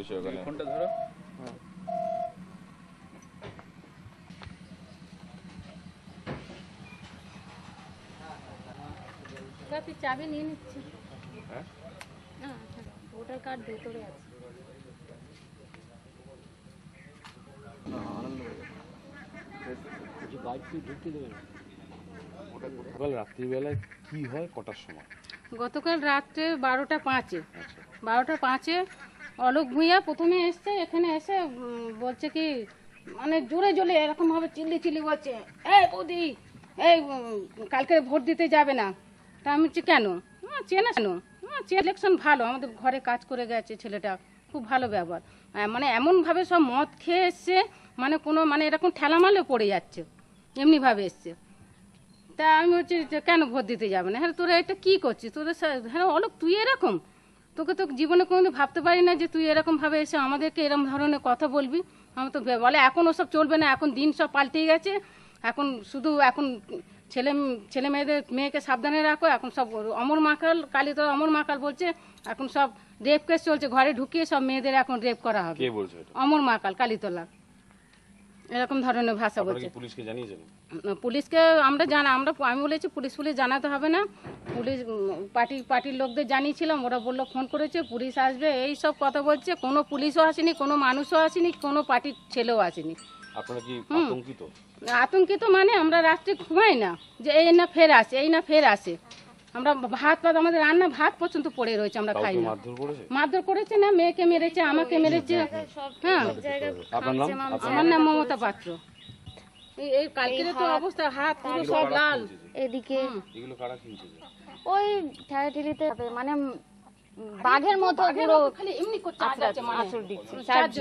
ওখানে ফোনটা ধরো চাবি নিয়ে নিচ্ছি ভোটার হ্যাঁ? কার্ড হ্যাঁ, ভেতরে আছে রাত্রিবেলায় কি হয় কটার সময় গতকাল রাত্রে বারোটা পাঁচে আচ্ছা। বারোটা পাঁচে অলোক ভূঁইয়া প্রথমে এসছে এখানে এসে বলছে কি মানে জোরে জোরে এরকম ভাবে চিল্লি চিল্লি বলছে এই বৌদি এই কালকে ভোট দিতে যাবে না তা আমি বলছি কেন চেনা কেন ইলেকশন ভালো আমাদের ঘরে কাজ করে গেছে ছেলেটা খুব ভালো ব্যবহার মানে এমনভাবে সব মদ খেয়ে এসছে মানে কোনো মানে এরকম ঠেলামালে পড়ে যাচ্ছে এমনিভাবে এসছে তা আমি হচ্ছে কেন ভোট দিতে যাবে না হ্যাঁ তোরা এটা কী করছিস তোদের হ্যাঁ অলোক তুই এরকম তোকে তো জীবনে কোনোদিন ভাবতে পারি না যে তুই এরকমভাবে এসে আমাদেরকে এরকম ধরনের কথা বলবি আমার তো বলে এখন ওসব চলবে না এখন দিন সব পাল্টেই গেছে এখন শুধু এখন ছেলে ছেলে মেয়েদের মেয়েকে সাবধানে রাখো এখন সব অমর মাকাল কালী তো অমর মাকাল বলছে এখন সব রেপ কেস চলছে ঘরে ঢুকিয়ে সব মেয়েদের এখন রেপ করা হবে অমর মাকাল কালীতলা এরকম ধরনের ভাষা বলছে পুলিশকে জানিয়েছেন পুলিশকে আমরা জানা আমরা আমি বলেছি পুলিশ পুলিশ জানাতে হবে না পুলিশ পার্টি পার্টির লোকদের জানিয়েছিলাম ওরা বললো ফোন করেছে পুলিশ আসবে এই সব কথা বলছে কোনো পুলিশও আসেনি কোনো মানুষও আসেনি কোনো পার্টির ছেলেও আসেনি আপনারা কি আতঙ্কিত আতঙ্কিত মানে আমরা রাত্রে ঘুমাই না যে এই না ফের আসে এই না ফের আসে আমরা ভাত ভাত আমাদের রান্না ভাত পর্যন্ত পড়ে রয়েছে আমরা খাই না মারধর করেছে না মেয়েকে মেরেছে আমাকে মেরেছে হ্যাঁ আমার নাম মমতা পাত্র এই কালকের তো অবস্থা হাত পুরো সব লাল এদিকে ওই মানে বাঘের মতো খালি এমনি করছে